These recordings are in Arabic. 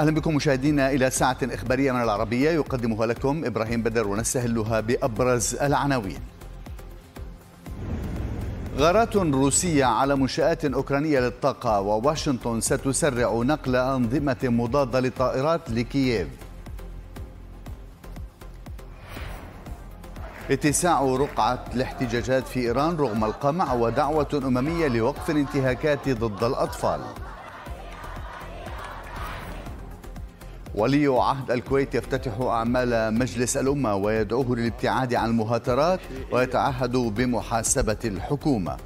أهلا بكم مشاهدينا إلى ساعة إخبارية من العربية يقدمها لكم إبراهيم بدر ونستهلها بأبرز العناوين غارات روسية على منشآت أوكرانية للطاقة وواشنطن ستسرع نقل أنظمة مضادة للطائرات لكييف اتساع رقعة الاحتجاجات في إيران رغم القمع ودعوة أممية لوقف الانتهاكات ضد الأطفال ولي عهد الكويت يفتتح أعمال مجلس الأمة ويدعوه للابتعاد عن المهاترات ويتعهد بمحاسبة الحكومة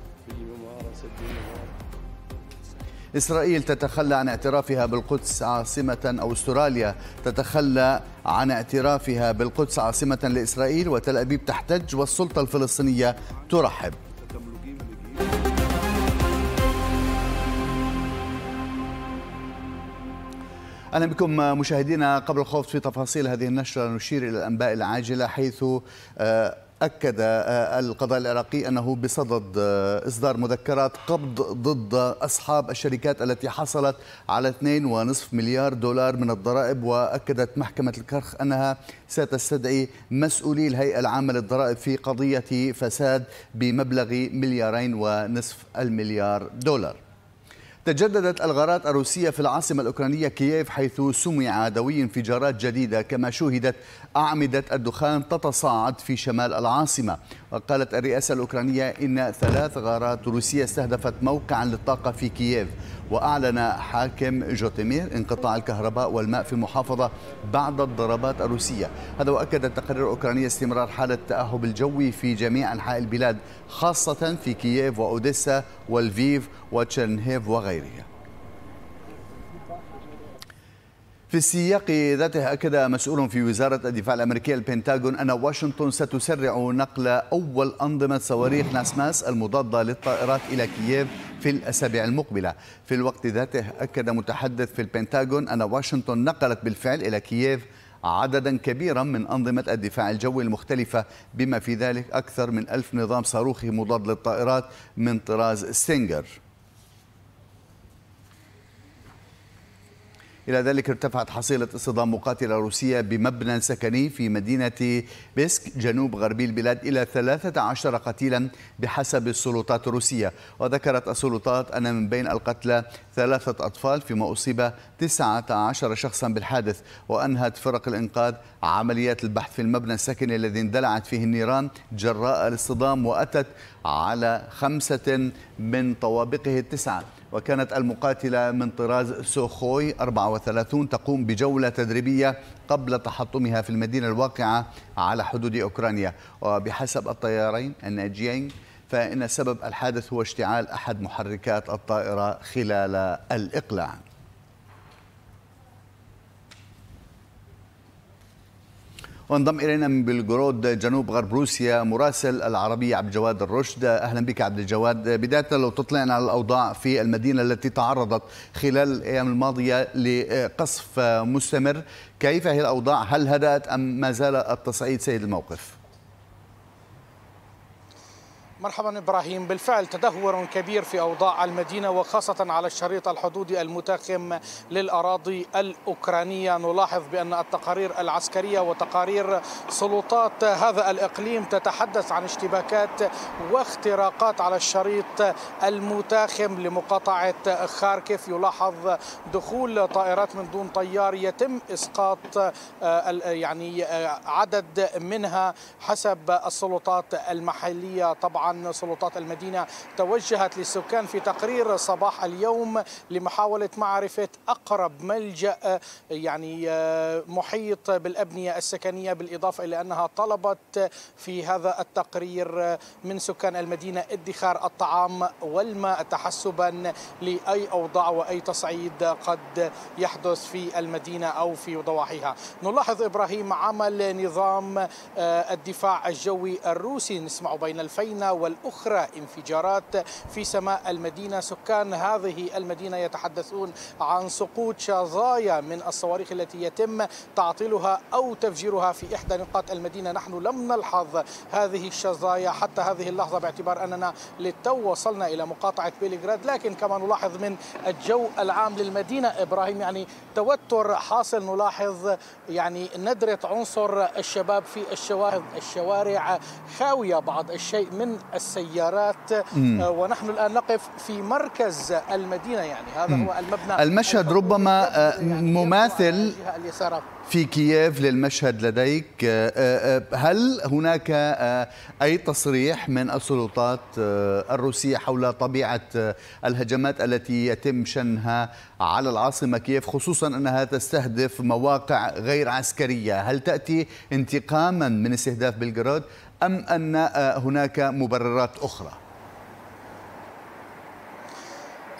إسرائيل تتخلى عن اعترافها بالقدس عاصمة أو أستراليا تتخلى عن اعترافها بالقدس عاصمة لإسرائيل وتل أبيب تحتج والسلطة الفلسطينية ترحب أهلا بكم مشاهدينا قبل الخوض في تفاصيل هذه النشرة نشير إلى الأنباء العاجلة حيث آه، أكد آه، القضاء العراقي أنه بصدد آه، إصدار مذكرات قبض ضد أصحاب الشركات التي حصلت على 2.5 مليار دولار من الضرائب وأكدت محكمة الكرخ أنها ستستدعي مسؤولي الهيئة العامة للضرائب في قضية فساد بمبلغ مليارين ونصف المليار دولار تجددت الغارات الروسية في العاصمة الأوكرانية كييف حيث سمع دوي انفجارات جديدة كما شوهدت أعمدة الدخان تتصاعد في شمال العاصمة وقالت الرئاسة الأوكرانية إن ثلاث غارات روسية استهدفت موقعا للطاقة في كييف وأعلن حاكم جوتيمير انقطاع الكهرباء والماء في المحافظة بعد الضربات الروسية هذا وأكد التقارير الأوكرانية استمرار حالة التأهب الجوي في جميع أنحاء البلاد خاصة في كييف وأوديسا والفيف وتشرنهيف وغيرها في السياق ذاته أكد مسؤول في وزارة الدفاع الأمريكية البنتاغون أن واشنطن ستسرع نقل أول أنظمة صواريخ ناسماس المضادة للطائرات إلى كييف في الأسابيع المقبلة في الوقت ذاته أكد متحدث في البنتاغون أن واشنطن نقلت بالفعل إلى كييف عددا كبيرا من أنظمة الدفاع الجوي المختلفة بما في ذلك أكثر من ألف نظام صاروخي مضاد للطائرات من طراز ستينجر إلى ذلك ارتفعت حصيلة اصطدام مقاتلة روسية بمبنى سكني في مدينة بيسك جنوب غربي البلاد إلى 13 قتيلا بحسب السلطات الروسية وذكرت السلطات أن من بين القتلى ثلاثة أطفال فيما أصيب 19 شخصا بالحادث وأنهت فرق الإنقاذ عمليات البحث في المبنى السكني الذي اندلعت فيه النيران جراء الاصطدام وأتت على خمسة من طوابقه التسعة وكانت المقاتلة من طراز سوخوي 34 تقوم بجولة تدريبية قبل تحطمها في المدينة الواقعة على حدود أوكرانيا وبحسب الطيارين الناجيين فإن سبب الحادث هو اشتعال أحد محركات الطائرة خلال الإقلاع وانضم الينا من بلغرود جنوب غرب روسيا مراسل العربيه عبد الجواد الرشد اهلا بك عبد الجواد بدايه لو تطلعنا على الاوضاع في المدينه التي تعرضت خلال الايام الماضيه لقصف مستمر كيف هي الاوضاع هل هدات ام ما زال التصعيد سيد الموقف مرحبا ابراهيم بالفعل تدهور كبير في اوضاع المدينه وخاصه على الشريط الحدودي المتاخم للاراضي الاوكرانيه نلاحظ بان التقارير العسكريه وتقارير سلطات هذا الاقليم تتحدث عن اشتباكات واختراقات على الشريط المتاخم لمقاطعه خاركيف يلاحظ دخول طائرات من دون طيار يتم اسقاط آه، يعني آه، عدد منها حسب السلطات المحليه طبعا من سلطات المدينة توجهت للسكان في تقرير صباح اليوم لمحاولة معرفة أقرب ملجأ يعني محيط بالأبنية السكنية بالإضافة إلى أنها طلبت في هذا التقرير من سكان المدينة ادخار الطعام والماء تحسبا لأي أوضاع وأي تصعيد قد يحدث في المدينة أو في ضواحيها نلاحظ إبراهيم عمل نظام آه، الدفاع الجوي الروسي نسمع بين الفينة والأخرى انفجارات في سماء المدينة سكان هذه المدينة يتحدثون عن سقوط شظايا من الصواريخ التي يتم تعطيلها أو تفجيرها في إحدى نقاط المدينة نحن لم نلحظ هذه الشظايا حتى هذه اللحظة باعتبار أننا للتو وصلنا إلى مقاطعة بيلغراد لكن كما نلاحظ من الجو العام للمدينة إبراهيم يعني توتر حاصل نلاحظ يعني ندرة عنصر الشباب في الشوارع الشوارع خاوية بعض الشيء من السيارات مم. آه، ونحن الآن نقف في مركز المدينة يعني هذا مم. هو المبنى المشهد ربما آه، مماثل في كييف للمشهد لديك آه، هل هناك أي تصريح من السلطات الروسية حول طبيعة الهجمات التي يتم شنها على العاصمة كييف خصوصا أنها تستهدف مواقع غير عسكرية هل تأتي انتقاما من استهداف بلغراد أم أن آه، هناك مبررات أخرى؟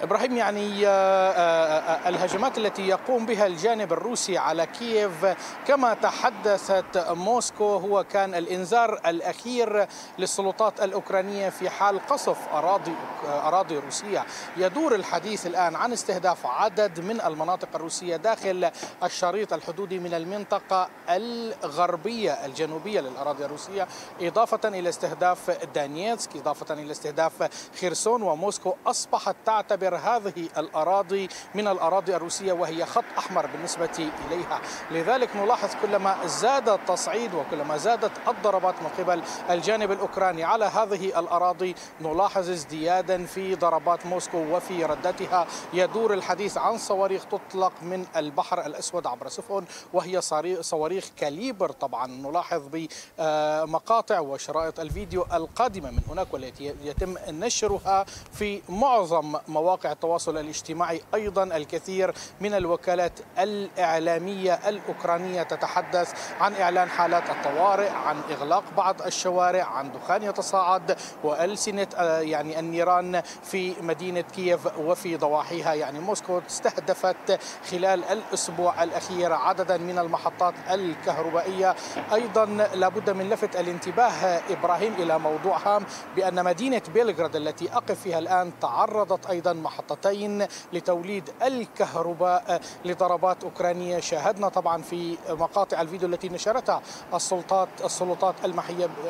ابراهيم يعني آه، آه، آه، الهجمات التي يقوم بها الجانب الروسي على كييف كما تحدثت موسكو هو كان الانذار الاخير للسلطات الاوكرانيه في حال قصف اراضي اراضي روسيه يدور الحديث الان عن استهداف عدد من المناطق الروسيه داخل الشريط الحدودي من المنطقه الغربيه الجنوبيه للاراضي الروسيه اضافه الى استهداف دانييتسك اضافه الى استهداف خيرسون وموسكو اصبحت تعتبر تعتبر هذه الأراضي من الأراضي الروسية وهي خط أحمر بالنسبة إليها لذلك نلاحظ كلما زاد التصعيد وكلما زادت الضربات من قبل الجانب الأوكراني على هذه الأراضي نلاحظ ازديادا في ضربات موسكو وفي ردتها يدور الحديث عن صواريخ تطلق من البحر الأسود عبر سفن وهي صواريخ كاليبر طبعا نلاحظ بمقاطع وشرائط الفيديو القادمة من هناك والتي يتم نشرها في معظم مواقع مواقع التواصل الاجتماعي أيضا الكثير من الوكالات الإعلامية الأوكرانية تتحدث عن إعلان حالات الطوارئ عن إغلاق بعض الشوارع عن دخان يتصاعد وألسنة آه، يعني النيران في مدينة كييف وفي ضواحيها يعني موسكو استهدفت خلال الأسبوع الأخير عددا من المحطات الكهربائية أيضا لابد من لفت الانتباه إبراهيم إلى موضوع هام بأن مدينة بيلغراد التي أقف فيها الآن تعرضت أيضا محطتين لتوليد الكهرباء لضربات أوكرانية شاهدنا طبعا في مقاطع الفيديو التي نشرتها السلطات السلطات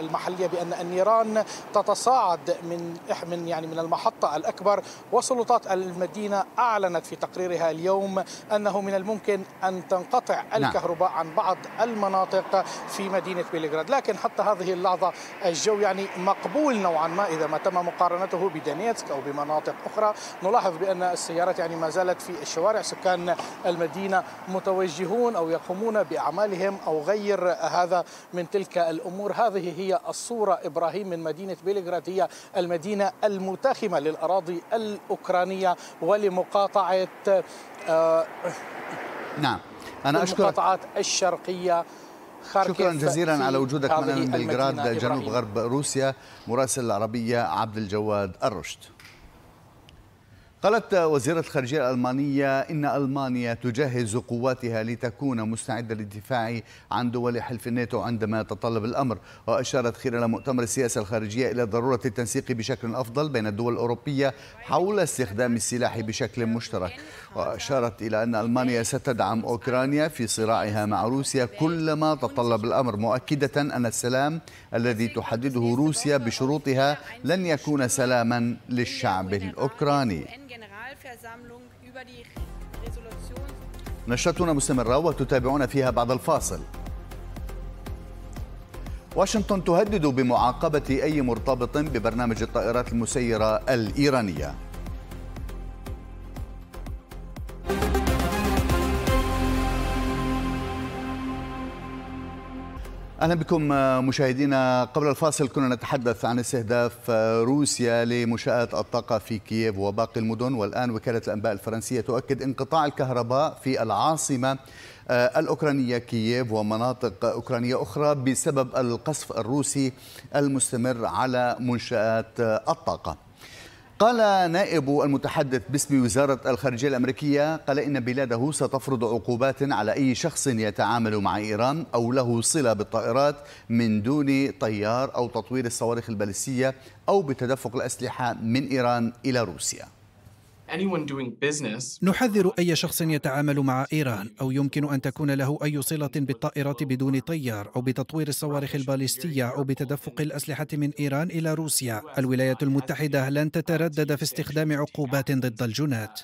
المحلية بأن النيران تتصاعد من من يعني من المحطة الأكبر وسلطات المدينة أعلنت في تقريرها اليوم أنه من الممكن أن تنقطع نعم. الكهرباء عن بعض المناطق في مدينة بلغراد لكن حتى هذه اللحظة الجو يعني مقبول نوعا ما إذا ما تم مقارنته بدنيتسك أو بمناطق أخرى نلاحظ بأن السيارات يعني ما زالت في الشوارع سكان المدينة متوجهون أو يقومون بأعمالهم أو غير هذا من تلك الأمور هذه هي الصورة إبراهيم من مدينة بلغراد هي المدينة المتاخمة للأراضي الأوكرانية ولمقاطعة آه، نعم أنا اشكر المقاطعات الشرقية شكرا جزيلا على وجودك معنا من بلغراد جنوب غرب روسيا مراسل العربية عبد الجواد الرشد قالت وزيرة الخارجية الألمانية إن ألمانيا تجهز قواتها لتكون مستعدة للدفاع عن دول حلف الناتو عندما يتطلب الأمر وأشارت خلال مؤتمر السياسة الخارجية إلى ضرورة التنسيق بشكل أفضل بين الدول الأوروبية حول استخدام السلاح بشكل مشترك وأشارت إلى أن ألمانيا ستدعم أوكرانيا في صراعها مع روسيا كلما تطلب الأمر مؤكدة أن السلام الذي تحدده روسيا بشروطها لن يكون سلاما للشعب الأوكراني نشرتنا مستمرة وتتابعون فيها بعد الفاصل واشنطن تهدد بمعاقبة أي مرتبط ببرنامج الطائرات المسيرة الإيرانية اهلا بكم آه، مشاهدينا قبل الفاصل كنا نتحدث عن استهداف آه، روسيا لمنشات الطاقه في كييف وباقي المدن والان وكاله الانباء الفرنسيه تؤكد انقطاع الكهرباء في العاصمه آه، الأوكرانية كييف ومناطق أوكرانية أخرى بسبب القصف الروسي المستمر على منشآت الطاقة قال نائب المتحدث باسم وزارة الخارجية الأمريكية قال إن بلاده ستفرض عقوبات على أي شخص يتعامل مع إيران أو له صلة بالطائرات من دون طيار أو تطوير الصواريخ البالستية أو بتدفق الأسلحة من إيران إلى روسيا نحذر أي شخص يتعامل مع إيران أو يمكن أن تكون له أي صلة بالطائرات بدون طيار أو بتطوير الصواريخ الباليستية أو بتدفق الأسلحة من إيران إلى روسيا الولايات المتحدة لن تتردد في استخدام عقوبات ضد الجنات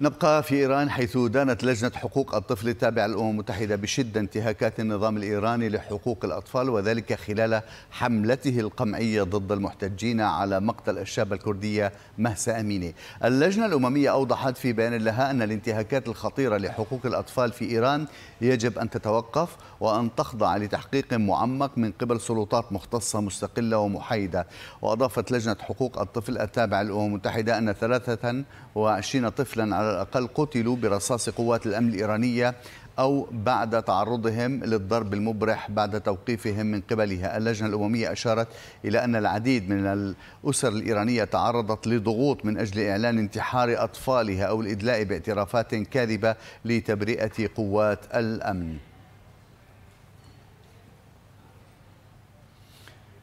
نبقى في إيران حيث دانت لجنة حقوق الطفل التابعة للأمم المتحدة بشدة انتهاكات النظام الإيراني لحقوق الأطفال وذلك خلال حملته القمعية ضد المحتجين على مقتل الشابة الكردية مهسا أميني اللجنة الأممية أوضحت في بيان لها أن الانتهاكات الخطيرة لحقوق الأطفال في إيران يجب أن تتوقف وأن تخضع لتحقيق معمق من قبل سلطات مختصة مستقلة ومحايدة وأضافت لجنة حقوق الطفل التابعة للأمم المتحدة أن 23 طفلا على على الأقل قتلوا برصاص قوات الأمن الإيرانية أو بعد تعرضهم للضرب المبرح بعد توقيفهم من قبلها اللجنة الأممية أشارت إلى أن العديد من الأسر الإيرانية تعرضت لضغوط من أجل إعلان انتحار أطفالها أو الإدلاء باعترافات كاذبة لتبرئة قوات الأمن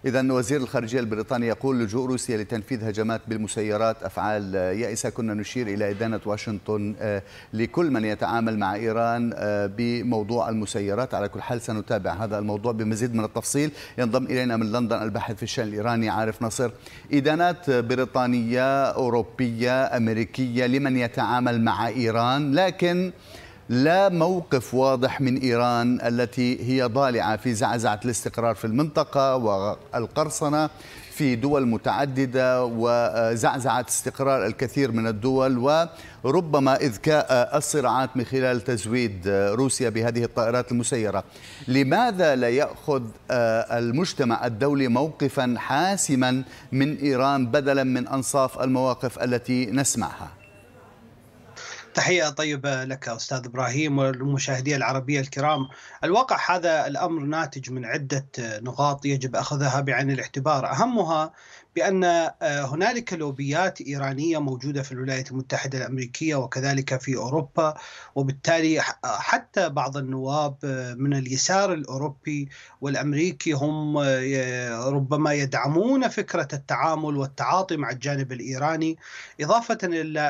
إذا وزير الخارجية البريطاني يقول لجوء روسيا لتنفيذ هجمات بالمسيرات أفعال يائسة كنا نشير إلى إدانة واشنطن آه، لكل من يتعامل مع إيران آه، بموضوع المسيرات على كل حال سنتابع هذا الموضوع بمزيد من التفصيل ينضم إلينا من لندن الباحث في الشأن الإيراني عارف نصر إدانات بريطانية أوروبية أمريكية لمن يتعامل مع إيران لكن لا موقف واضح من إيران التي هي ضالعة في زعزعة الاستقرار في المنطقة والقرصنة في دول متعددة وزعزعة استقرار الكثير من الدول وربما إذكاء الصراعات من خلال تزويد روسيا بهذه الطائرات المسيرة لماذا لا يأخذ آه، المجتمع الدولي موقفا حاسما من إيران بدلا من أنصاف المواقف التي نسمعها؟ تحية طيبة لك أستاذ إبراهيم والمشاهدين العربية الكرام الواقع هذا الأمر ناتج من عدة نقاط يجب أخذها بعين الاعتبار أهمها بأن آه، هنالك لوبيات إيرانية موجودة في الولايات المتحدة الأمريكية وكذلك في أوروبا وبالتالي حتى بعض النواب آه، من اليسار الأوروبي والأمريكي هم آه، ربما يدعمون فكرة التعامل والتعاطي مع الجانب الإيراني إضافة إلى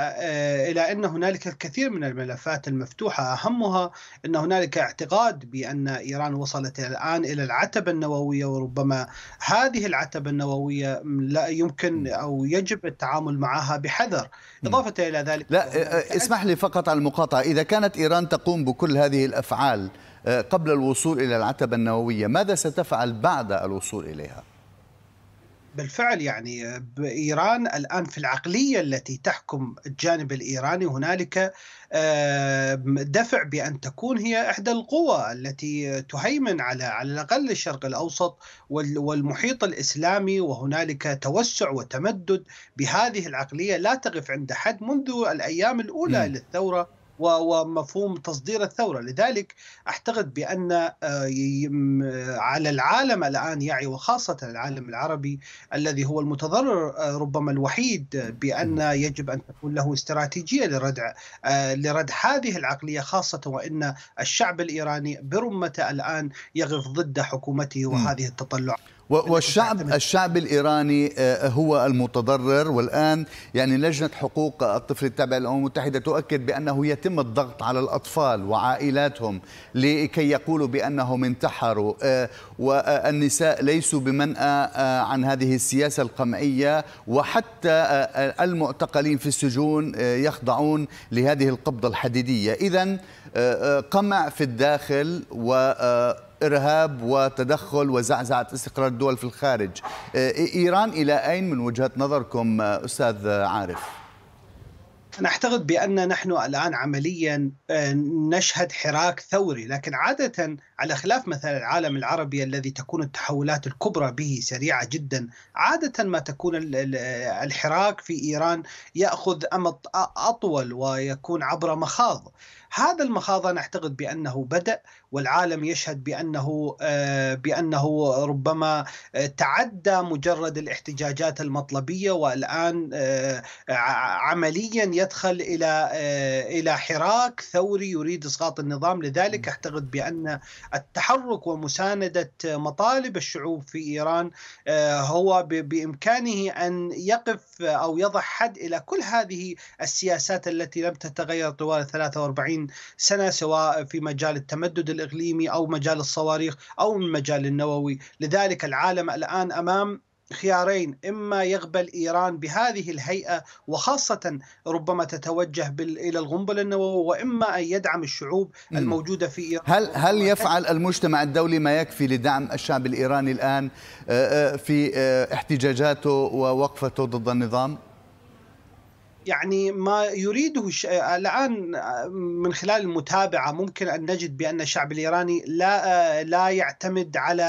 إلى أن هنالك الكثير من الملفات المفتوحة أهمها أن هنالك اعتقاد بأن إيران وصلت الآن إلى العتبة النووية وربما هذه العتبة النووية لا يمكن او يجب التعامل معها بحذر اضافه الى ذلك لا آه، آه، اسمح لي فقط على المقاطعه اذا كانت ايران تقوم بكل هذه الافعال آه، قبل الوصول الى العتبه النوويه ماذا ستفعل بعد الوصول اليها بالفعل يعني بايران الان في العقليه التي تحكم الجانب الايراني هنالك آه، دفع بان تكون هي احدى القوى التي تهيمن على على الاقل الشرق الاوسط والمحيط الاسلامي وهنالك توسع وتمدد بهذه العقليه لا تقف عند حد منذ الايام الاولى م. للثوره ومفهوم تصدير الثورة لذلك أعتقد بأن آه، على العالم الآن يعي وخاصة العالم العربي الذي هو المتضرر آه، ربما الوحيد آه، بأن يجب أن تكون له استراتيجية لردع لردع هذه العقلية خاصة وأن الشعب الإيراني برمته الآن يغف ضد حكومته وهذه التطلعات والشعب الشعب الايراني آه، هو المتضرر والان يعني لجنه حقوق الطفل التابعه للامم المتحده تؤكد بانه يتم الضغط على الاطفال وعائلاتهم لكي يقولوا بانهم انتحروا آه، والنساء ليسوا بمنأى آه، عن هذه السياسه القمعيه وحتى المعتقلين في السجون يخضعون لهذه القبضه الحديديه اذا قمع في الداخل و إرهاب وتدخل وزعزعة استقرار الدول في الخارج آه، إيران إلى أين من وجهة نظركم آه، أستاذ عارف؟ أنا أعتقد بأن نحن الآن عمليا آه، نشهد حراك ثوري لكن عادة على خلاف مثلا العالم العربي الذي تكون التحولات الكبرى به سريعة جدا عادة ما تكون الحراك في إيران يأخذ أمد أطول ويكون عبر مخاض هذا المخاض أنا أعتقد بأنه بدأ والعالم يشهد بانه آه، بانه ربما آه، تعدى مجرد الاحتجاجات المطلبيه والان آه، عمليا يدخل الى الى حراك ثوري يريد اسقاط النظام لذلك اعتقد بان التحرك ومسانده مطالب الشعوب في ايران هو بامكانه ان يقف او يضع حد الى كل هذه السياسات التي لم تتغير طوال 43 سنه سواء في مجال التمدد الإقليمي أو مجال الصواريخ أو المجال النووي لذلك العالم الآن أمام خيارين اما يقبل ايران بهذه الهيئه وخاصه ربما تتوجه الى القنبله النوويه واما ان يدعم الشعوب الموجوده في ايران هل هل يفعل المجتمع الدولي ما يكفي لدعم الشعب الايراني الان في احتجاجاته ووقفته ضد النظام؟ يعني ما يريده الش... الان من خلال المتابعه ممكن ان نجد بان الشعب الايراني لا لا يعتمد على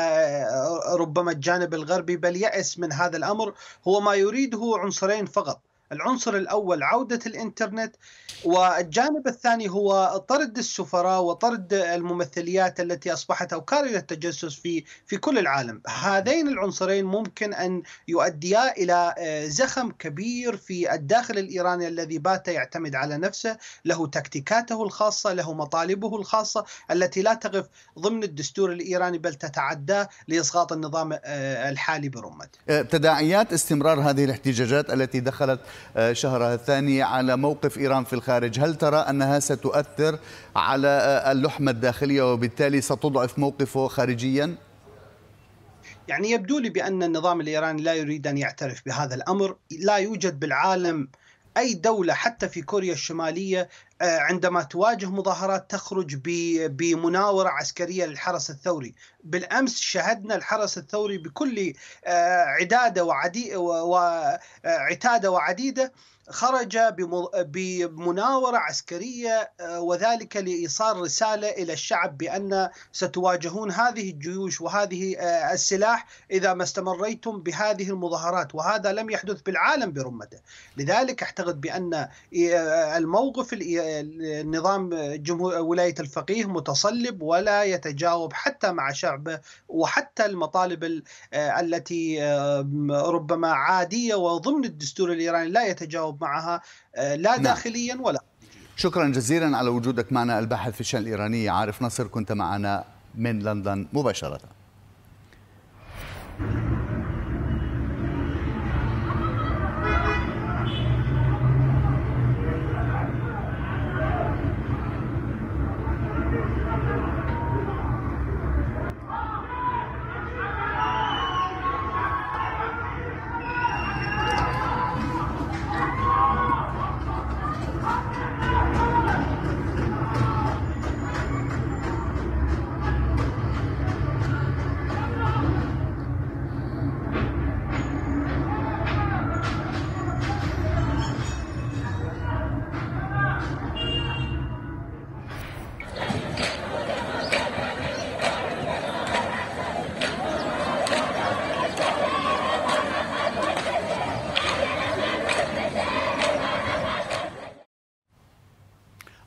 ربما الجانب الغربي بل يأس من هذا الامر هو ما يريده عنصرين فقط العنصر الأول عودة الإنترنت والجانب الثاني هو طرد السفراء وطرد الممثليات التي أصبحت او كارثه التجسس في في كل العالم هذين العنصرين ممكن أن يؤديا إلى آه، زخم كبير في الداخل الإيراني الذي بات يعتمد على نفسه له تكتيكاته الخاصة له مطالبه الخاصة التي لا تقف ضمن الدستور الإيراني بل تتعداه لإسقاط النظام آه، الحالي برمته آه، تداعيات استمرار هذه الاحتجاجات التي دخلت آه، شهرها الثاني على موقف إيران في الخارج هل ترى أنها ستؤثر على آه، اللحمة الداخلية وبالتالي ستضعف موقفه خارجياً؟ يعني يبدو لي بان النظام الايراني لا يريد ان يعترف بهذا الامر، لا يوجد بالعالم أي دولة حتى في كوريا الشمالية آه، عندما تواجه مظاهرات تخرج بمناورة عسكرية للحرس الثوري بالأمس شهدنا الحرس الثوري بكل آه، عدادة وعدي وعتادة آه، وعديدة خرج بمناورة عسكرية آه، وذلك لإيصال رسالة إلى الشعب بأن ستواجهون هذه الجيوش وهذه آه، السلاح إذا ما استمريتم بهذه المظاهرات وهذا لم يحدث بالعالم برمته لذلك أعتقد بأن آه، الموقف النظام ولاية الفقيه متصلب ولا يتجاوب حتى مع شعبه وحتى المطالب التي ربما عادية وضمن الدستور الإيراني لا يتجاوب التعاون معها آه، لا نعم. داخليا ولا شكرا جزيلا على وجودك معنا الباحث في الشان الإيراني عارف نصر كنت معنا من لندن مباشرة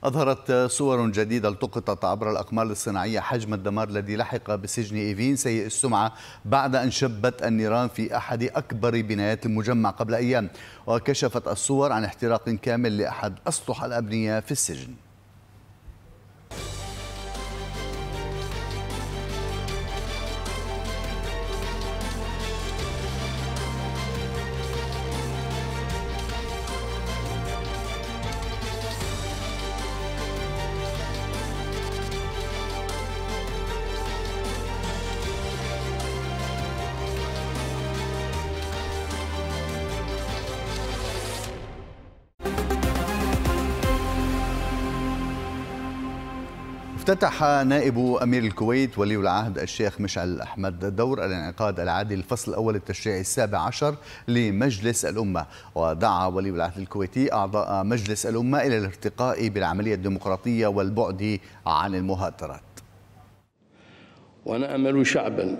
أظهرت صور جديدة التقطت عبر الأقمار الصناعية حجم الدمار الذي لحق بسجن إيفين سيء السمعة بعد أن شبت النيران في أحد أكبر بنايات المجمع قبل أيام وكشفت الصور عن احتراق كامل لأحد أسطح الأبنية في السجن افتتح نائب أمير الكويت ولي العهد الشيخ مشعل أحمد دور الانعقاد العادي للفصل الأول التشريعي السابع عشر لمجلس الأمة ودعا ولي العهد الكويتي أعضاء مجلس الأمة إلى الارتقاء بالعملية الديمقراطية والبعد عن المهاترات ونأمل شعبا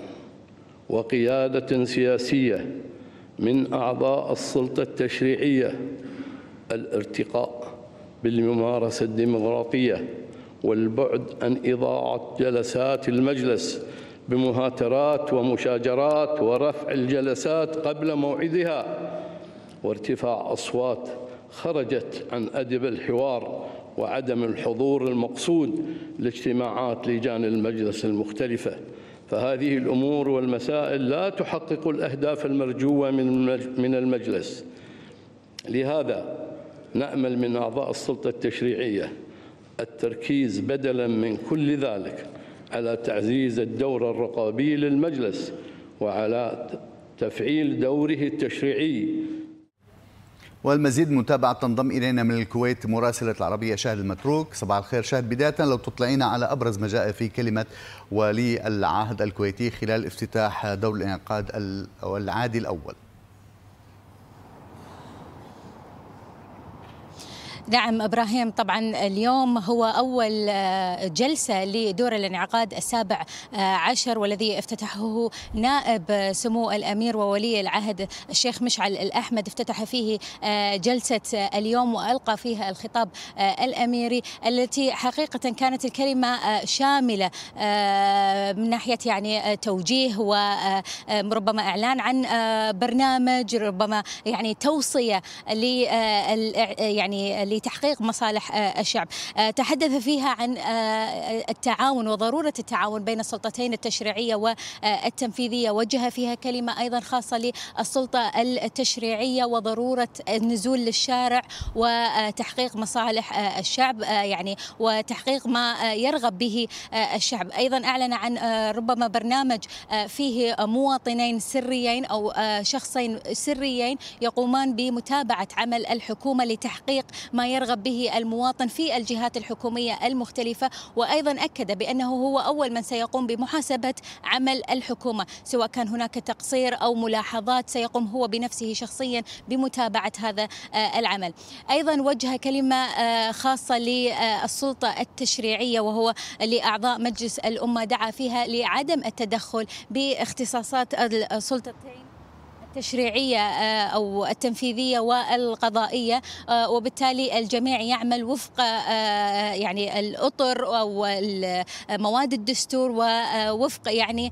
وقيادة سياسية من أعضاء السلطة التشريعية الارتقاء بالممارسة الديمقراطية والبعد عن إضاعة جلسات المجلس بمهاترات ومشاجرات ورفع الجلسات قبل موعدها وارتفاع أصوات خرجت عن أدب الحوار وعدم الحضور المقصود لاجتماعات لجان المجلس المختلفة فهذه الأمور والمسائل لا تحقق الأهداف المرجوة من المجلس لهذا نأمل من أعضاء السلطة التشريعية التركيز بدلا من كل ذلك على تعزيز الدور الرقابي للمجلس وعلى تفعيل دوره التشريعي والمزيد متابعة تنضم إلينا من الكويت مراسلة العربية شاهد المتروك صباح الخير شاهد بداية لو تطلعينا على أبرز ما جاء في كلمة ولي العهد الكويتي خلال افتتاح دور الانعقاد العادي الأول نعم ابراهيم طبعا اليوم هو اول آه، جلسه لدور الانعقاد السابع آه، عشر والذي افتتحه نائب سمو الامير وولي العهد الشيخ مشعل الاحمد افتتح فيه آه، جلسه اليوم والقى فيها الخطاب الاميري التي حقيقه كانت الكلمه شامله من ناحيه يعني توجيه وربما اعلان عن برنامج ربما يعني توصيه ل يعني لتحقيق مصالح آه، الشعب آه، تحدث فيها عن آه، التعاون وضرورة التعاون بين السلطتين التشريعية والتنفيذية وجه فيها كلمة أيضا خاصة للسلطة التشريعية وضرورة النزول للشارع وتحقيق مصالح الشعب يعني وتحقيق ما يرغب به الشعب أيضا أعلن عن ربما برنامج فيه مواطنين سريين أو شخصين سريين يقومان بمتابعة عمل الحكومة لتحقيق ما يرغب به المواطن في الجهات الحكومية المختلفة وأيضا أكد بأنه هو أول من سيقوم بمحاسبة عمل الحكومة سواء كان هناك تقصير أو ملاحظات سيقوم هو بنفسه شخصيا بمتابعة هذا آه، العمل أيضا وجه كلمة آه، خاصة للسلطة التشريعية وهو لأعضاء مجلس الأمة دعا فيها لعدم التدخل باختصاصات السلطتين التشريعية آه، أو التنفيذية والقضائية آه، وبالتالي الجميع يعمل وفق آه، يعني الأطر أو مواد الدستور ووفق يعني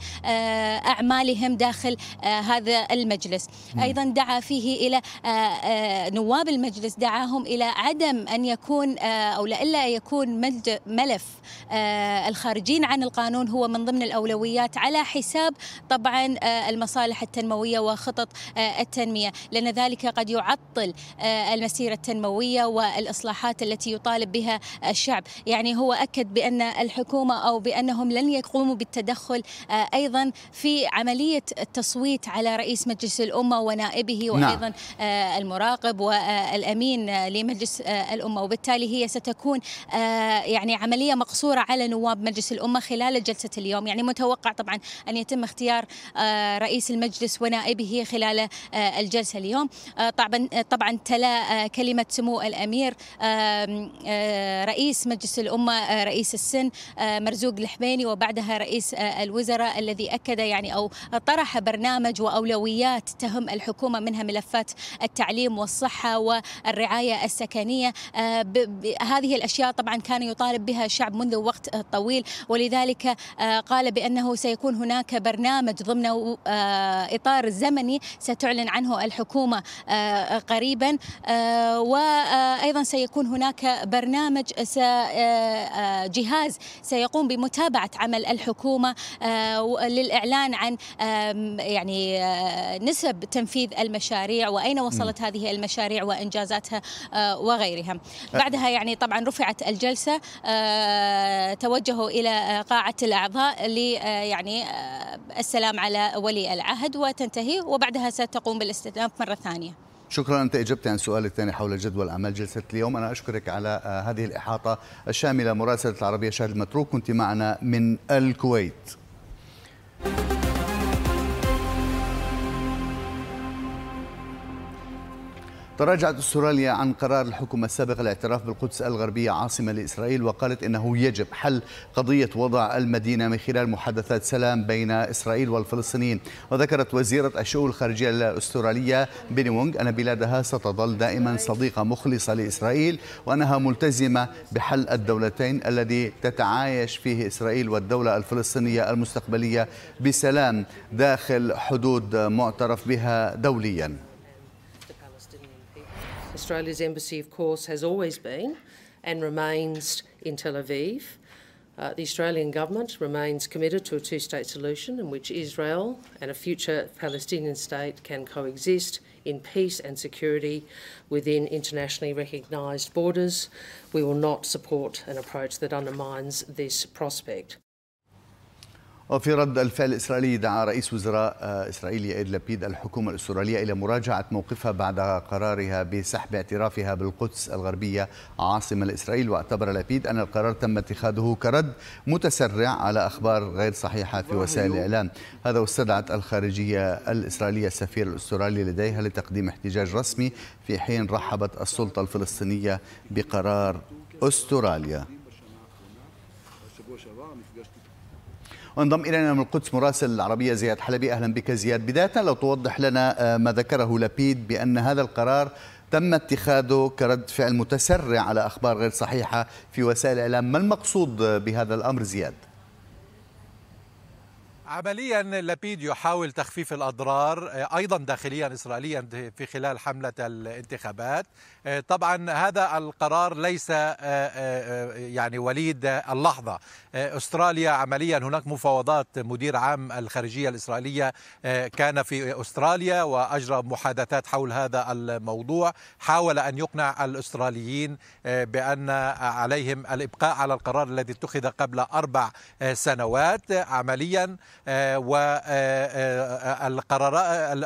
أعمالهم داخل هذا المجلس أيضا دعا فيه إلى نواب المجلس دعاهم إلى عدم أن يكون أو لإلا يكون ملف الخارجين عن القانون هو من ضمن الأولويات على حساب طبعا المصالح التنموية وخطط آه، التنمية لأن ذلك قد يعطل آه، المسيرة التنموية والإصلاحات التي يطالب بها الشعب يعني هو أكد بأن الحكومة أو بأنهم لن يقوموا بالتدخل آه، أيضا في عملية التصويت على رئيس مجلس الأمة ونائبه نعم. وأيضا المراقب والأمين لمجلس الأمة وبالتالي هي ستكون يعني عملية مقصورة على نواب مجلس الأمة خلال جلسة اليوم يعني متوقع طبعا أن يتم اختيار رئيس المجلس ونائبه خلال خلال آه، الجلسة اليوم آه، طبعا آه، طبعا تلا كلمة سمو الأمير رئيس مجلس الأمة رئيس السن مرزوق الحبيني وبعدها رئيس الوزراء الذي أكد يعني أو طرح برنامج وأولويات تهم الحكومة منها ملفات التعليم والصحة والرعاية السكنية هذه الأشياء طبعا كان يطالب بها الشعب منذ وقت طويل ولذلك قال بأنه سيكون هناك برنامج ضمن إطار زمني ستعلن عنه الحكومة آه، قريبا آه، وأيضا سيكون هناك برنامج آه، جهاز سيقوم بمتابعة عمل الحكومة للإعلان عن يعني نسب تنفيذ المشاريع وأين وصلت هذه المشاريع وإنجازاتها وغيرها بعدها يعني طبعا رفعت الجلسة توجهوا إلى قاعة الأعضاء لي يعني السلام على ولي العهد وتنتهي وبعد بعدها ستقوم بالاستئناف مرة ثانية شكرا أنت أجبت عن سؤالي الثاني حول جدول أعمال جلسة اليوم أنا أشكرك على آه، هذه الإحاطة الشاملة مراسلة العربية شاهد المتروك كنت معنا من الكويت تراجعت استراليا عن قرار الحكومة السابقة الاعتراف بالقدس الغربية عاصمة لإسرائيل وقالت إنه يجب حل قضية وضع المدينة من خلال محادثات سلام بين إسرائيل والفلسطينيين وذكرت وزيرة الشؤون الخارجية الأسترالية بيني وونغ أن بلادها ستظل دائما صديقة مخلصة لإسرائيل وأنها ملتزمة بحل الدولتين الذي تتعايش فيه إسرائيل والدولة الفلسطينية المستقبلية بسلام داخل حدود معترف بها دولياً Australia's embassy, of course, has always been and remains in Tel Aviv. Uh, the Australian government remains committed to a two state solution in which Israel and a future Palestinian state can coexist in peace and security within internationally recognised borders. We will not support an approach that undermines this prospect. وفي رد الفعل الإسرائيلي دعا رئيس وزراء آه، إسرائيلي إيد لابيد الحكومة الأسترالية إلى مراجعة موقفها بعد قرارها بسحب اعترافها بالقدس الغربية عاصمة لإسرائيل واعتبر لابيد أن القرار تم اتخاذه كرد متسرع على أخبار غير صحيحة في وسائل الإعلام هذا واستدعت الخارجية الإسرائيلية السفير الأسترالي لديها لتقديم احتجاج رسمي في حين رحبت السلطة الفلسطينية بقرار أستراليا وانضم الينا من القدس مراسل العربيه زياد حلبي اهلا بك زياد بدايه لو توضح لنا آه، ما ذكره لبيد بان هذا القرار تم اتخاذه كرد فعل متسرع على اخبار غير صحيحه في وسائل الاعلام ما المقصود بهذا الامر زياد عمليا لبيد يحاول تخفيف الاضرار آه، ايضا داخليا اسرائيليا في خلال حمله الانتخابات آه، طبعا هذا القرار ليس آه، آه، يعني وليد اللحظة أستراليا عمليا هناك مفاوضات مدير عام الخارجية الإسرائيلية كان في أستراليا وأجرى محادثات حول هذا الموضوع حاول أن يقنع الأستراليين بأن عليهم الإبقاء على القرار الذي اتخذ قبل أربع سنوات عمليا والقرار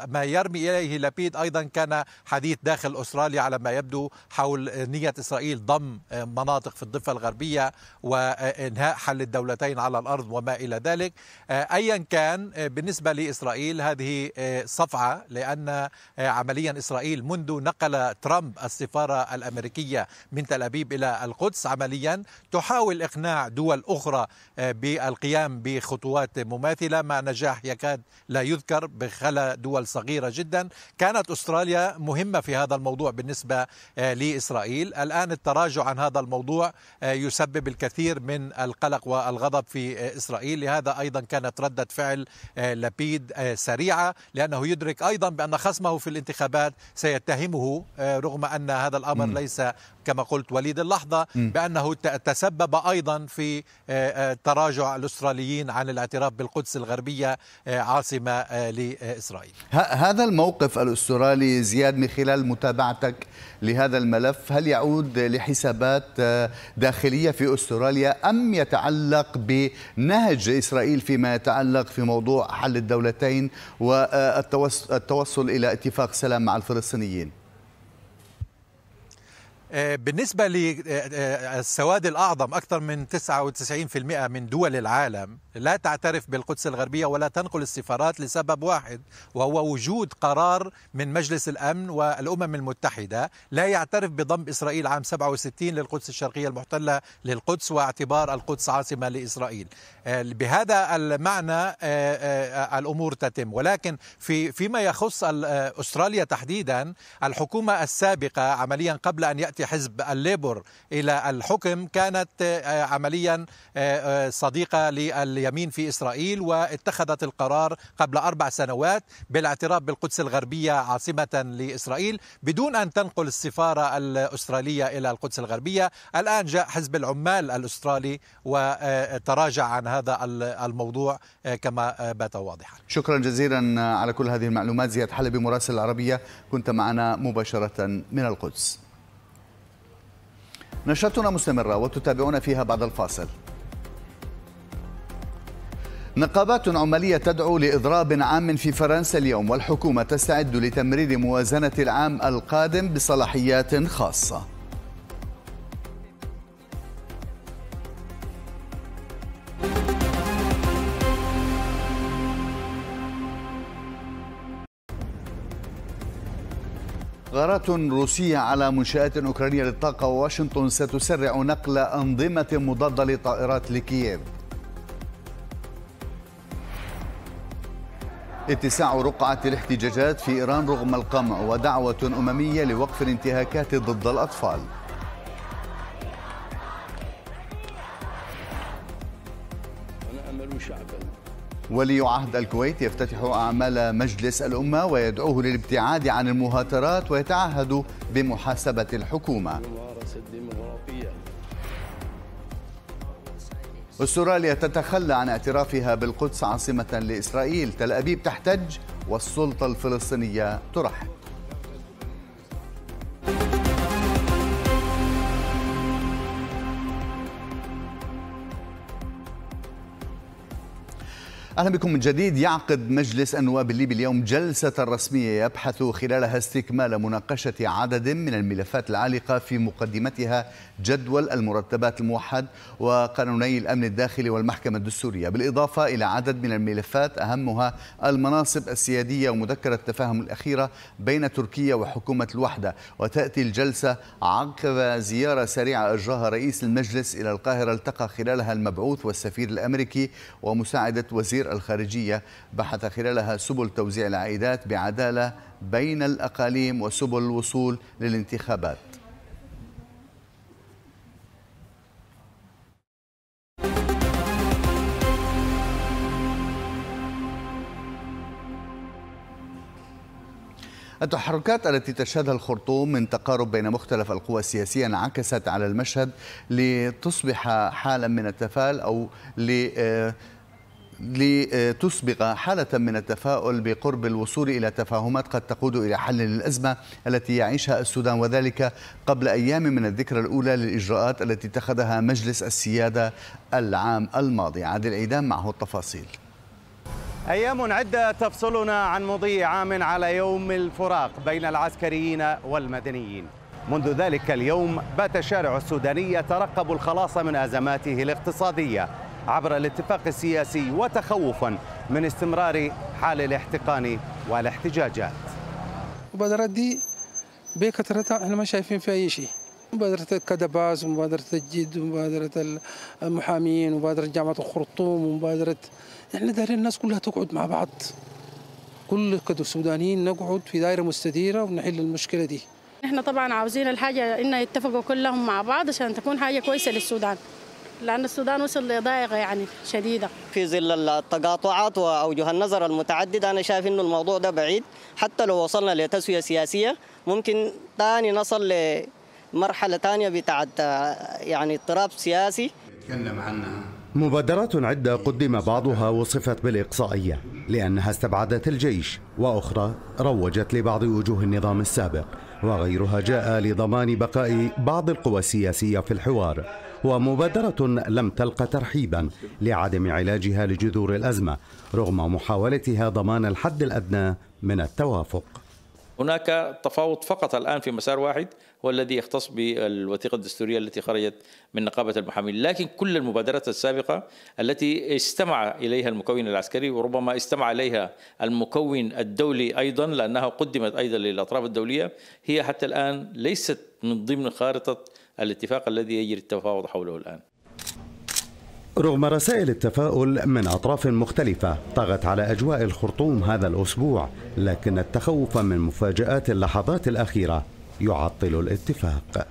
ما يرمي إليه لبيد أيضا كان حديث داخل أستراليا على ما يبدو يبدو حول نية إسرائيل ضم آه، مناطق في الضفة الغربية وإنهاء حل الدولتين على الأرض وما إلى ذلك آه، أيا كان آه، بالنسبة لإسرائيل هذه صفعة لأن عمليا إسرائيل منذ نقل ترامب السفارة الأمريكية من تل أبيب إلى القدس عمليا تحاول إقناع دول أخرى بالقيام بخطوات مماثلة مع نجاح يكاد لا يذكر بخلا دول صغيرة جدا كانت أستراليا مهمة في هذا الموضوع بالنسبة آه، لإسرائيل الآن التراجع عن هذا الموضوع آه، يسبب الكثير من القلق والغضب في آه، إسرائيل لهذا أيضا كانت ردة فعل لبيد سريعة لأنه يدرك أيضا بأن خصمه في الانتخابات سيتهمه رغم أن هذا الأمر ليس كما قلت وليد اللحظة بأنه تسبب أيضا في آه، آه، تراجع الأستراليين عن الاعتراف بالقدس الغربية آه، عاصمة لإسرائيل هذا الموقف الأسترالي زياد من خلال متابعتك لهذا الملف هل يعود لحسابات داخلية في أستراليا أم يتعلق بنهج إسرائيل فيما يتعلق في موضوع حل الدولتين والتوصل إلى اتفاق سلام مع الفلسطينيين آه، بالنسبة للسواد آه، آه، الأعظم أكثر من 99% من دول العالم لا تعترف بالقدس الغربية ولا تنقل السفارات لسبب واحد وهو وجود قرار من مجلس الأمن والأمم المتحدة لا يعترف بضم إسرائيل عام 67 للقدس الشرقية المحتلة للقدس واعتبار القدس عاصمة لإسرائيل بهذا المعنى الأمور تتم ولكن في فيما يخص أستراليا تحديدا الحكومة السابقة عمليا قبل أن يأتي حزب الليبر إلى الحكم كانت آه، آه، عمليا آه، صديقة لليمين في إسرائيل واتخذت القرار قبل أربع سنوات بالاعتراف بالقدس الغربية عاصمة لإسرائيل بدون أن تنقل السفارة الأسترالية إلى القدس الغربية الآن جاء حزب العمال الأسترالي وتراجع عن هذا الموضوع كما بات واضحا شكرا جزيلا على كل هذه المعلومات زياد حلبي مراسل العربية كنت معنا مباشرة من القدس نشرتنا مستمرة وتتابعون فيها بعد الفاصل نقابات عمالية تدعو لإضراب عام في فرنسا اليوم والحكومة تستعد لتمرير موازنة العام القادم بصلاحيات خاصة غارات روسية على منشآت أوكرانية للطاقة وواشنطن ستسرع نقل أنظمة مضادة لطائرات لكييف اتساع رقعة الاحتجاجات في إيران رغم القمع ودعوة أممية لوقف الانتهاكات ضد الأطفال أنا أمل ولي عهد الكويت يفتتح أعمال مجلس الأمة ويدعوه للابتعاد عن المهاترات ويتعهد بمحاسبة الحكومة استراليا تتخلى عن اعترافها بالقدس عاصمة لإسرائيل تل أبيب تحتج والسلطة الفلسطينية ترحب اهلا بكم من جديد يعقد مجلس النواب الليبي اليوم جلسه رسميه يبحث خلالها استكمال مناقشه عدد من الملفات العالقه في مقدمتها جدول المرتبات الموحد وقانوني الامن الداخلي والمحكمه الدستوريه بالاضافه الى عدد من الملفات اهمها المناصب السياديه ومذكره التفاهم الاخيره بين تركيا وحكومه الوحده وتاتي الجلسه عقب زياره سريعه اجراها رئيس المجلس الى القاهره التقى خلالها المبعوث والسفير الامريكي ومساعده وزير وزير الخارجية بحث خلالها سبل توزيع العائدات بعدالة بين الأقاليم وسبل الوصول للانتخابات التحركات التي تشهدها الخرطوم من تقارب بين مختلف القوى السياسية انعكست على المشهد لتصبح حالا من التفال أو ل آه، لتسبق حالة من التفاؤل بقرب الوصول إلى تفاهمات قد تقود إلى حل للأزمة التي يعيشها السودان وذلك قبل أيام من الذكرى الأولى للإجراءات التي اتخذها مجلس السيادة العام الماضي عادل عيدان معه التفاصيل أيام عدة تفصلنا عن مضي عام على يوم الفراق بين العسكريين والمدنيين منذ ذلك اليوم بات الشارع السوداني يترقب الخلاص من أزماته الاقتصادية عبر الاتفاق السياسي وتخوفا من استمرار حال الاحتقان والاحتجاجات المبادرات دي بكثرتها احنا ما شايفين فيها اي شيء مبادرة كدباس ومبادرة الجد ومبادرة المحامين ومبادرة جامعة الخرطوم ومبادرة احنا يعني دايرين الناس كلها تقعد مع بعض كل السودانيين نقعد في دائرة مستديرة ونحل المشكلة دي احنا طبعا عاوزين الحاجة ان يتفقوا كلهم مع بعض عشان تكون حاجة كويسة للسودان لأن السودان وصل لضائقة يعني شديدة في ظل التقاطعات وأوجه النظر المتعددة أنا شايف إنه الموضوع ده بعيد حتى لو وصلنا لتسوية سياسية ممكن ثاني نصل لمرحلة ثانية بتاعت يعني اضطراب سياسي نتكلم عنها مبادرات عدة قدم بعضها وصفت بالإقصائية لأنها استبعدت الجيش وأخرى روجت لبعض وجوه النظام السابق وغيرها جاء لضمان بقاء بعض القوى السياسية في الحوار ومبادرة لم تلقى ترحيبا لعدم علاجها لجذور الأزمة رغم محاولتها ضمان الحد الأدنى من التوافق هناك تفاوض فقط الآن في مسار واحد هو الذي يختص بالوثيقة الدستورية التي خرجت من نقابة المحامين لكن كل المبادرات السابقة التي استمع إليها المكون العسكري وربما استمع إليها المكون الدولي أيضا لأنها قدمت أيضا للأطراف الدولية هي حتى الآن ليست من ضمن خارطة الاتفاق الذي يجري التفاوض حوله الآن رغم رسائل التفاؤل من أطراف مختلفة طغت على أجواء الخرطوم هذا الأسبوع لكن التخوف من مفاجآت اللحظات الأخيرة يعطل الاتفاق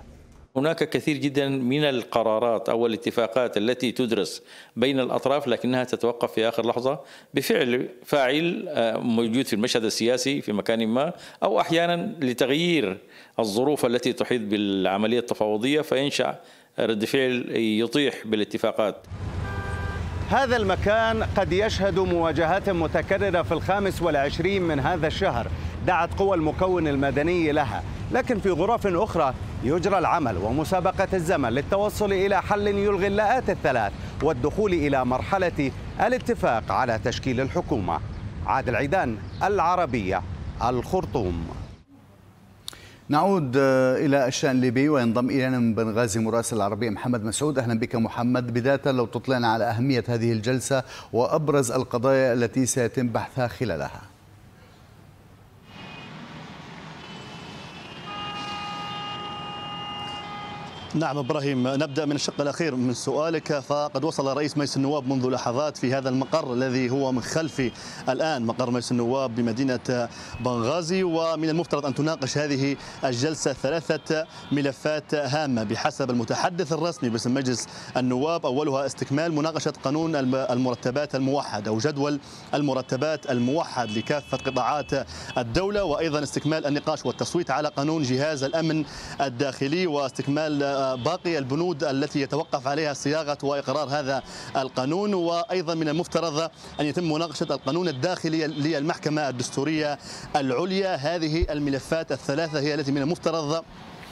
هناك كثير جدا من القرارات او الاتفاقات التي تدرس بين الاطراف لكنها تتوقف في اخر لحظه بفعل فاعل آه، موجود في المشهد السياسي في مكان ما او احيانا لتغيير الظروف التي تحيط بالعملية التفاوضية فينشأ رد فعل يطيح بالاتفاقات هذا المكان قد يشهد مواجهات متكررة في الخامس والعشرين من هذا الشهر دعت قوى المكون المدني لها لكن في غرف أخرى يجرى العمل ومسابقة الزمن للتوصل إلى حل يلغي اللاءات الثلاث والدخول إلى مرحلة الاتفاق على تشكيل الحكومة عادل عيدان العربية الخرطوم نعود آه، إلى الشأن الليبي وينضم إلينا من بنغازي مراسل العربية محمد مسعود أهلا بك محمد بداية لو تطلعنا على أهمية هذه الجلسة وأبرز القضايا التي سيتم بحثها خلالها نعم ابراهيم نبدا من الشق الاخير من سؤالك فقد وصل رئيس مجلس النواب منذ لحظات في هذا المقر الذي هو من خلفي الان مقر مجلس النواب بمدينه بنغازي ومن المفترض ان تناقش هذه الجلسه ثلاثه ملفات هامه بحسب المتحدث الرسمي باسم مجلس النواب اولها استكمال مناقشه قانون المرتبات الموحد او جدول المرتبات الموحد لكافه قطاعات الدوله وايضا استكمال النقاش والتصويت على قانون جهاز الامن الداخلي واستكمال باقي البنود التي يتوقف عليها صياغه واقرار هذا القانون وايضا من المفترض ان يتم مناقشه القانون الداخلي للمحكمه الدستوريه العليا هذه الملفات الثلاثه هي التي من المفترض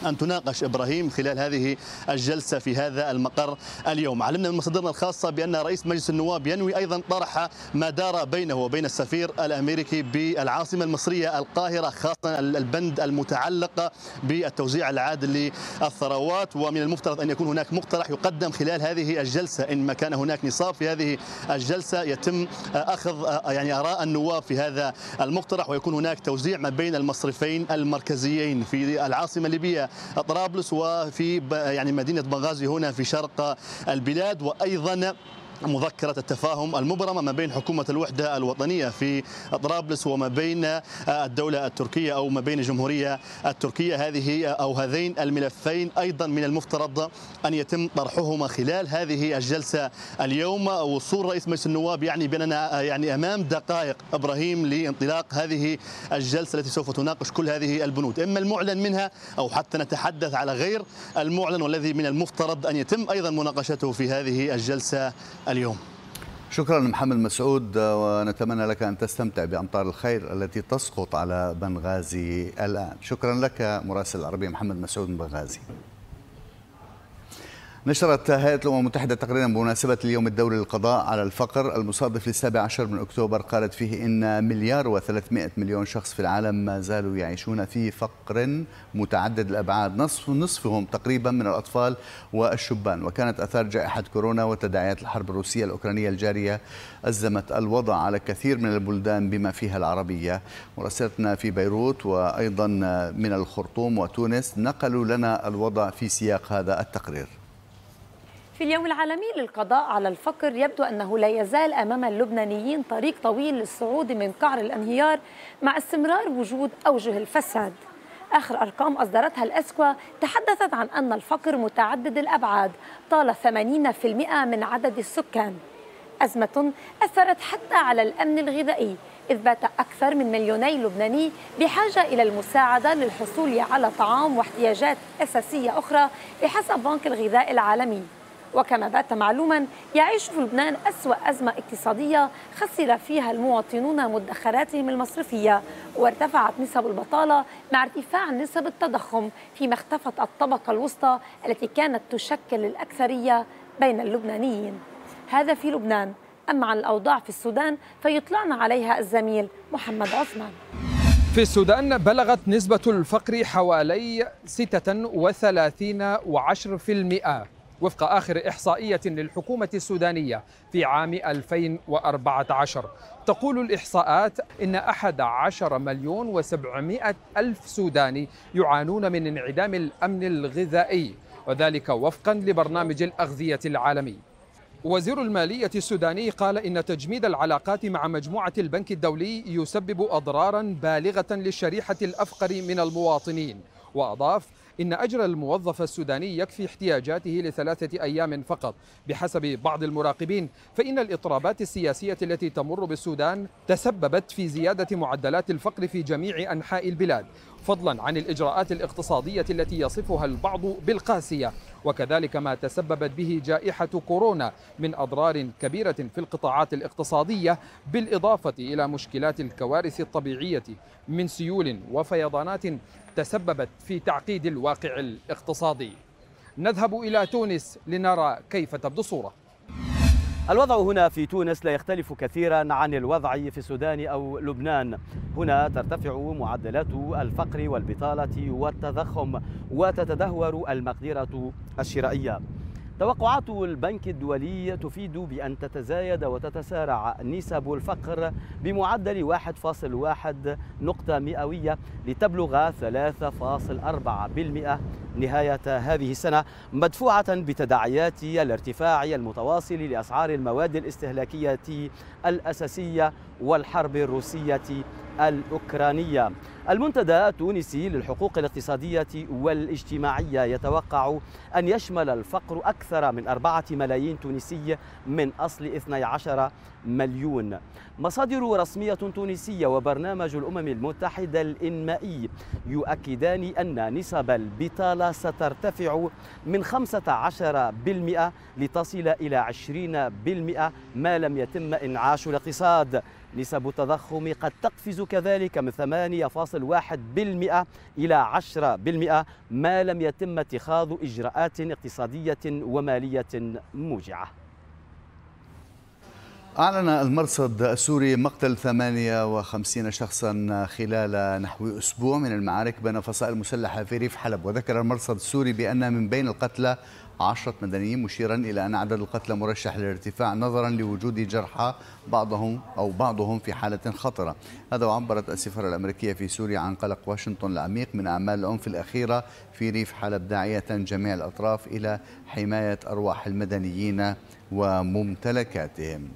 أن تناقش إبراهيم خلال هذه الجلسة في هذا المقر اليوم علمنا من مصادرنا الخاصة بأن رئيس مجلس النواب ينوي أيضا طرح ما دار بينه وبين السفير الأمريكي بالعاصمة المصرية القاهرة خاصة البند المتعلق بالتوزيع العادل للثروات ومن المفترض أن يكون هناك مقترح يقدم خلال هذه الجلسة إن ما كان هناك نصاب في هذه الجلسة يتم أخذ يعني آراء النواب في هذا المقترح ويكون هناك توزيع ما بين المصرفين المركزيين في العاصمة الليبية طرابلس وفي يعني مدينة بنغازي هنا في شرق البلاد وأيضا مذكرة التفاهم المبرمة ما بين حكومة الوحدة الوطنية في طرابلس وما بين الدولة التركية أو ما بين الجمهورية التركية هذه أو هذين الملفين أيضا من المفترض أن يتم طرحهما خلال هذه الجلسة اليوم وصول رئيس مجلس النواب يعني بأننا يعني أمام دقائق إبراهيم لانطلاق هذه الجلسة التي سوف تناقش كل هذه البنود إما المعلن منها أو حتى نتحدث على غير المعلن والذي من المفترض أن يتم أيضا مناقشته في هذه الجلسة اليوم شكرا محمد مسعود ونتمنى لك أن تستمتع بأمطار الخير التي تسقط على بنغازي الآن شكرا لك مراسل العربي محمد مسعود من بنغازي نشرت هيئة الأمم المتحدة تقريرا بمناسبة اليوم الدولي للقضاء على الفقر المصادف للسابع عشر من أكتوبر قالت فيه إن مليار و300 مليون شخص في العالم ما زالوا يعيشون في فقر متعدد الأبعاد نصف نصفهم تقريبا من الأطفال والشبان وكانت أثار جائحة كورونا وتداعيات الحرب الروسية الأوكرانية الجارية أزمت الوضع على كثير من البلدان بما فيها العربية مراسلتنا في بيروت وأيضا من الخرطوم وتونس نقلوا لنا الوضع في سياق هذا التقرير في اليوم العالمي للقضاء على الفقر يبدو أنه لا يزال أمام اللبنانيين طريق طويل للصعود من قعر الانهيار مع استمرار وجود أوجه الفساد آخر أرقام أصدرتها الأسكوا تحدثت عن أن الفقر متعدد الأبعاد طال 80% من عدد السكان أزمة أثرت حتى على الأمن الغذائي إذ بات أكثر من مليوني لبناني بحاجة إلى المساعدة للحصول على طعام واحتياجات أساسية أخرى بحسب بنك الغذاء العالمي وكما بات معلوما يعيش في لبنان أسوأ أزمة اقتصادية خسر فيها المواطنون مدخراتهم المصرفية وارتفعت نسب البطالة مع ارتفاع نسب التضخم فيما اختفت الطبقة الوسطى التي كانت تشكل الأكثرية بين اللبنانيين هذا في لبنان أما عن الأوضاع في السودان فيطلعنا عليها الزميل محمد عثمان في السودان بلغت نسبة الفقر حوالي 36 وعشر في المئة وفق آخر إحصائية للحكومة السودانية في عام 2014 تقول الإحصاءات إن أحد عشر مليون وسبعمائة ألف سوداني يعانون من انعدام الأمن الغذائي وذلك وفقا لبرنامج الأغذية العالمي وزير المالية السوداني قال إن تجميد العلاقات مع مجموعة البنك الدولي يسبب أضرارا بالغة للشريحة الأفقر من المواطنين وأضاف إن أجر الموظف السوداني يكفي احتياجاته لثلاثة أيام فقط بحسب بعض المراقبين فإن الإضطرابات السياسية التي تمر بالسودان تسببت في زيادة معدلات الفقر في جميع أنحاء البلاد فضلا عن الإجراءات الاقتصادية التي يصفها البعض بالقاسية وكذلك ما تسببت به جائحة كورونا من أضرار كبيرة في القطاعات الاقتصادية بالإضافة إلى مشكلات الكوارث الطبيعية من سيول وفيضانات تسببت في تعقيد الواقع الاقتصادي نذهب إلى تونس لنرى كيف تبدو الصورة الوضع هنا في تونس لا يختلف كثيرا عن الوضع في السودان او لبنان هنا ترتفع معدلات الفقر والبطاله والتضخم وتتدهور المقدره الشرائيه توقعات البنك الدولي تفيد بأن تتزايد وتتسارع نسب الفقر بمعدل 1.1 نقطة مئوية لتبلغ 3.4% نهاية هذه السنة مدفوعة بتداعيات الارتفاع المتواصل لأسعار المواد الاستهلاكية الأساسية والحرب الروسية الأوكرانية المنتدى التونسي للحقوق الاقتصادية والاجتماعية يتوقع أن يشمل الفقر أكثر من أربعة ملايين تونسي من أصل 12 مليون مصادر رسمية تونسية وبرنامج الأمم المتحدة الإنمائي يؤكدان أن نسب البطالة سترتفع من 15% لتصل إلى 20% ما لم يتم إنعاش الاقتصاد نسب التضخم قد تقفز كذلك من 8.5 إلى 10% ما لم يتم اتخاذ إجراءات اقتصادية ومالية موجعة أعلن المرصد السوري مقتل 58 شخصا خلال نحو أسبوع من المعارك بين فصائل مسلحة في ريف حلب وذكر المرصد السوري بأن من بين القتلى عشرة مدنيين مشيرا إلى أن عدد القتلى مرشح للارتفاع نظرا لوجود جرحى بعضهم أو بعضهم في حالة خطرة هذا وعبرت السفارة الأمريكية في سوريا عن قلق واشنطن العميق من أعمال العنف الأخيرة في ريف حلب داعية جميع الأطراف إلى حماية أرواح المدنيين وممتلكاتهم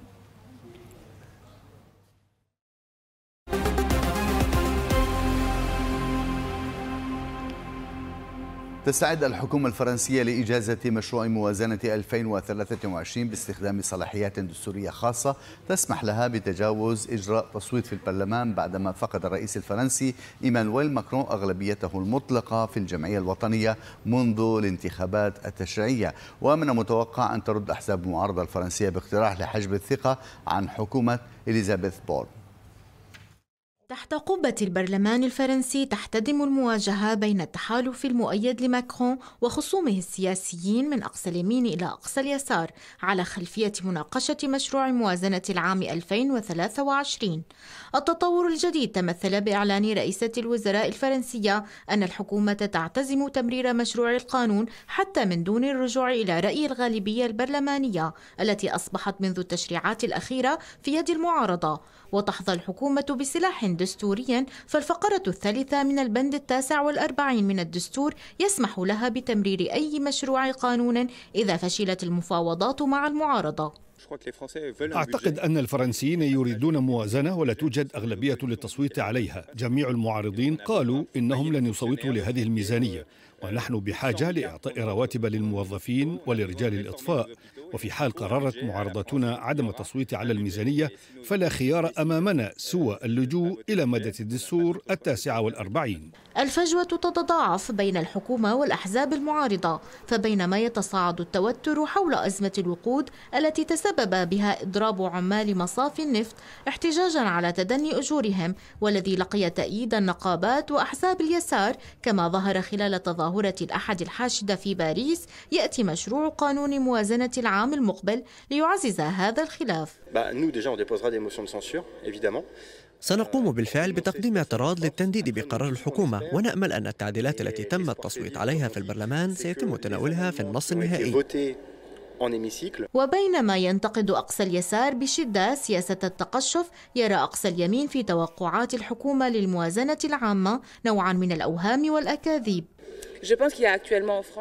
تستعد الحكومة الفرنسية لإجازة مشروع موازنة 2023 باستخدام صلاحيات دستورية خاصة تسمح لها بتجاوز إجراء تصويت في البرلمان بعدما فقد الرئيس الفرنسي إيمانويل ماكرون أغلبيته المطلقة في الجمعية الوطنية منذ الانتخابات التشريعية ومن المتوقع أن ترد أحزاب المعارضة الفرنسية باقتراح لحجب الثقة عن حكومة إليزابيث بورن تحت قبة البرلمان الفرنسي تحتدم المواجهة بين التحالف المؤيد لماكرون وخصومه السياسيين من أقصى اليمين إلى أقصى اليسار على خلفية مناقشة مشروع موازنة العام 2023 التطور الجديد تمثل بإعلان رئيسة الوزراء الفرنسية أن الحكومة تعتزم تمرير مشروع القانون حتى من دون الرجوع إلى رأي الغالبية البرلمانية التي أصبحت منذ التشريعات الأخيرة في يد المعارضة وتحظى الحكومة بسلاح دستوري فالفقرة الثالثة من البند التاسع والأربعين من الدستور يسمح لها بتمرير أي مشروع قانون إذا فشلت المفاوضات مع المعارضة أعتقد أن الفرنسيين يريدون موازنة ولا توجد أغلبية للتصويت عليها جميع المعارضين قالوا إنهم لن يصوتوا لهذه الميزانية ونحن بحاجة لإعطاء رواتب للموظفين ولرجال الإطفاء وفي حال قررت معارضتنا عدم التصويت على الميزانية فلا خيار أمامنا سوى اللجوء إلى مادة الدستور التاسعة والأربعين الفجوة تتضاعف بين الحكومة والأحزاب المعارضة فبينما يتصاعد التوتر حول أزمة الوقود التي تسبب بها إضراب عمال مصافي النفط احتجاجا على تدني أجورهم والذي لقي تأييد النقابات وأحزاب اليسار كما ظهر خلال تظاهرة الأحد الحاشدة في باريس يأتي مشروع قانون موازنة العام المقبل ليعزز هذا الخلاف. Bah, nous, déjà, on déposera des motions de censure, évidemment. سنقوم بالفعل بتقديم اعتراض للتنديد بقرار الحكومة ونأمل أن التعديلات التي تم التصويت عليها في البرلمان سيتم تناولها في النص النهائي وبينما ينتقد أقصى اليسار بشدة سياسة التقشف يرى أقصى اليمين في توقعات الحكومة للموازنة العامة نوعا من الأوهام والأكاذيب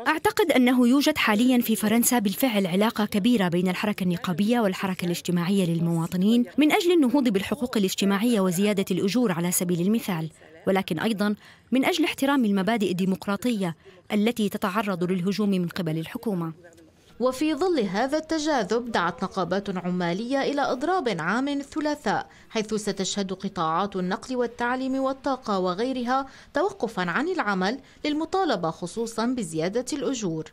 أعتقد أنه يوجد حاليا في فرنسا بالفعل علاقة كبيرة بين الحركة النقابية والحركة الاجتماعية للمواطنين من أجل النهوض بالحقوق الاجتماعية وزيادة الأجور على سبيل المثال ولكن أيضا من أجل احترام المبادئ الديمقراطية التي تتعرض للهجوم من قبل الحكومة وفي ظل هذا التجاذب دعت نقابات عمالية إلى إضراب عام الثلاثاء حيث ستشهد قطاعات النقل والتعليم والطاقة وغيرها توقفا عن العمل للمطالبة خصوصا بزيادة الأجور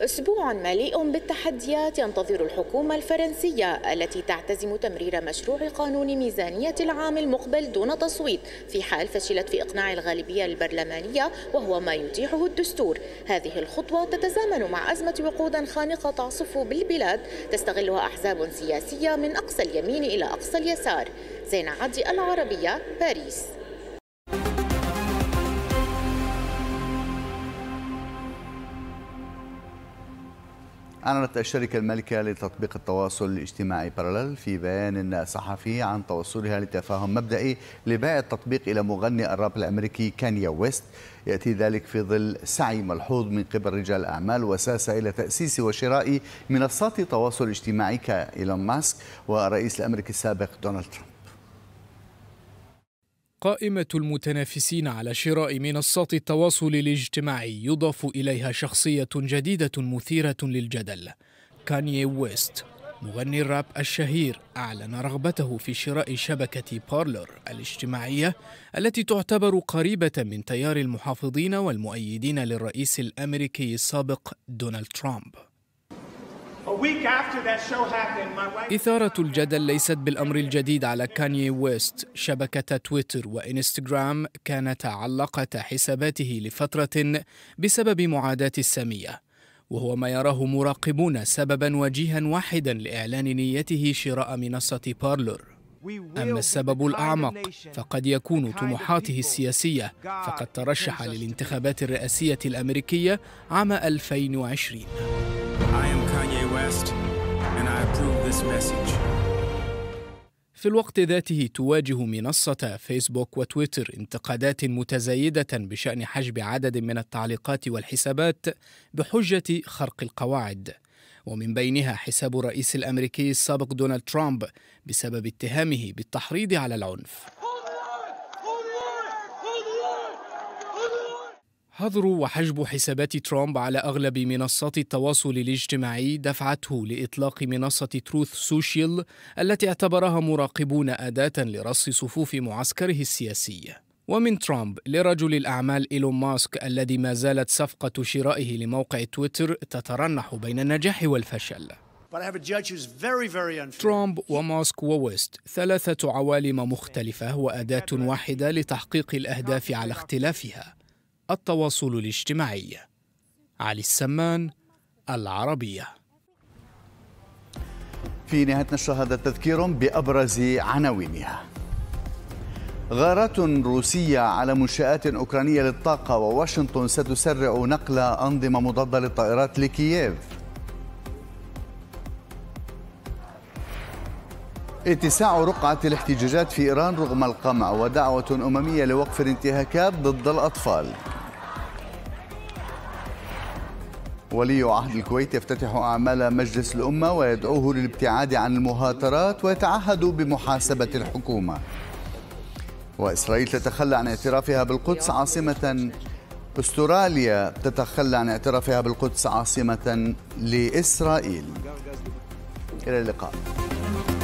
أسبوع مليء بالتحديات ينتظر الحكومة الفرنسية التي تعتزم تمرير مشروع قانون ميزانية العام المقبل دون تصويت في حال فشلت في إقناع الغالبية البرلمانية وهو ما يتيحه الدستور هذه الخطوة تتزامن مع أزمة وقود خانقة تعصف بالبلاد تستغلها أحزاب سياسية من أقصى اليمين إلى أقصى اليسار زين عدي العربية باريس أعلنت الشركة المالكة لتطبيق التواصل الاجتماعي بارلل في بيان صحفي عن توصلها لتفاهم مبدئي لبيع التطبيق إلى مغني الراب الأمريكي كانيا ويست يأتي ذلك في ظل سعي ملحوظ من قبل رجال الأعمال وساسة إلى تأسيس وشراء منصات تواصل اجتماعي كإيلون ماسك والرئيس الأمريكي السابق دونالد ترامب قائمة المتنافسين على شراء منصات التواصل الاجتماعي يضاف إليها شخصية جديدة مثيرة للجدل كانيي ويست مغني الراب الشهير أعلن رغبته في شراء شبكة بارلر الاجتماعية التي تعتبر قريبة من تيار المحافظين والمؤيدين للرئيس الأمريكي السابق دونالد ترامب إثارة الجدل ليست بالأمر الجديد على كاني ويست شبكة تويتر وإنستغرام كانت علقة حساباته لفترة بسبب معاداة السامية وهو ما يراه مراقبون سببا وجيها واحدا لإعلان نيته شراء منصة بارلر أما السبب الأعمق فقد يكون طموحاته السياسية فقد ترشح للانتخابات الرئاسية الأمريكية عام 2020 past, and I approve this message. في الوقت ذاته تواجه منصة فيسبوك وتويتر انتقادات متزايدة بشأن حجب عدد من التعليقات والحسابات بحجة خرق القواعد. ومن بينها حساب الرئيس الامريكي السابق دونالد ترامب بسبب اتهامه بالتحريض على العنف حظر وحجب حسابات ترامب على أغلب منصات التواصل الاجتماعي دفعته لإطلاق منصة تروث سوشيال التي اعتبرها مراقبون أداة لرص صفوف معسكره السياسي ومن ترامب لرجل الأعمال إيلون ماسك الذي ما زالت صفقة شرائه لموقع تويتر تترنح بين النجاح والفشل ترامب وماسك وويست ثلاثة عوالم مختلفة وأداة واحدة لتحقيق الأهداف على اختلافها التواصل الاجتماعي علي السمان العربية في نهاية نشر هذا تذكير بأبرز عناوينها غارات روسية على منشآت أوكرانية للطاقة وواشنطن ستسرع نقل أنظمة مضادة للطائرات لكييف اتساع رقعة الاحتجاجات في إيران رغم القمع ودعوة أممية لوقف الانتهاكات ضد الأطفال ولي عهد الكويت يفتتح أعمال مجلس الأمة ويدعوه للابتعاد عن المهاترات ويتعهد بمحاسبة الحكومة وإسرائيل تتخلى عن اعترافها بالقدس عاصمة استراليا تتخلى عن اعترافها بالقدس عاصمة لإسرائيل إلى اللقاء